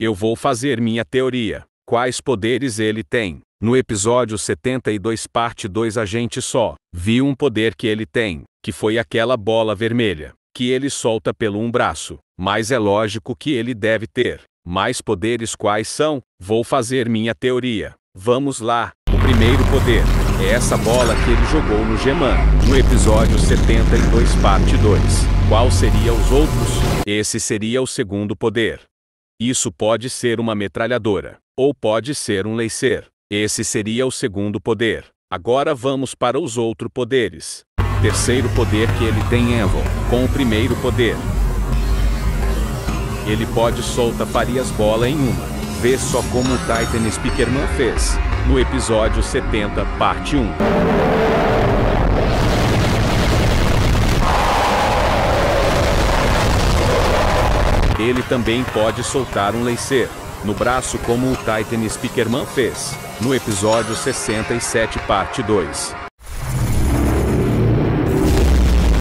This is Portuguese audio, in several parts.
Eu vou fazer minha teoria. Quais poderes ele tem? No episódio 72, parte 2, a gente só viu um poder que ele tem, que foi aquela bola vermelha, que ele solta pelo um braço. Mas é lógico que ele deve ter mais poderes. Quais são? Vou fazer minha teoria. Vamos lá. O primeiro poder é essa bola que ele jogou no Geman, no episódio 72, parte 2. Qual seria os outros? Esse seria o segundo poder. Isso pode ser uma metralhadora, ou pode ser um laser. Esse seria o segundo poder. Agora vamos para os outros poderes. Terceiro poder que ele tem é Evil, com o primeiro poder. Ele pode soltar várias bolas em uma. Vê só como o Titan Speakerman fez, no episódio 70, parte 1. ele também pode soltar um lacer no braço como o Titan Speakerman fez, no episódio 67 parte 2.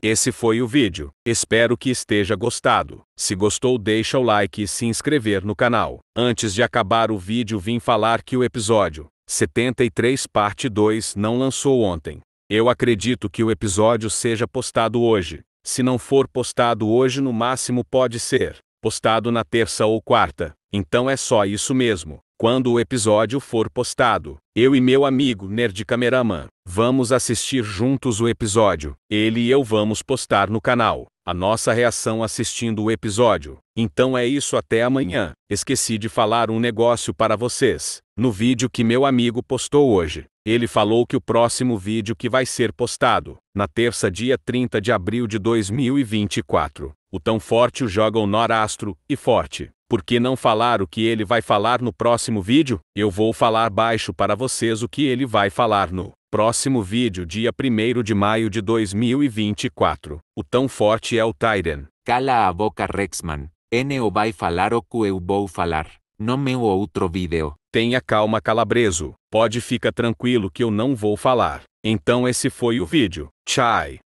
Esse foi o vídeo, espero que esteja gostado. Se gostou deixa o like e se inscrever no canal. Antes de acabar o vídeo vim falar que o episódio 73 parte 2 não lançou ontem. Eu acredito que o episódio seja postado hoje. Se não for postado hoje no máximo pode ser postado na terça ou quarta. Então é só isso mesmo. Quando o episódio for postado, eu e meu amigo Nerd Cameraman vamos assistir juntos o episódio. Ele e eu vamos postar no canal a nossa reação assistindo o episódio. Então é isso até amanhã. Esqueci de falar um negócio para vocês. No vídeo que meu amigo postou hoje, ele falou que o próximo vídeo que vai ser postado, na terça dia 30 de abril de 2024, o tão forte o joga o Astro, e forte. Por que não falar o que ele vai falar no próximo vídeo? Eu vou falar baixo para vocês o que ele vai falar no próximo vídeo dia 1 de maio de 2024. O tão forte é o Tyren. Cala a boca Rexman. N o vai falar o que eu vou falar no meu outro vídeo. Tenha calma calabreso, pode fica tranquilo que eu não vou falar. Então esse foi o vídeo. Tchau.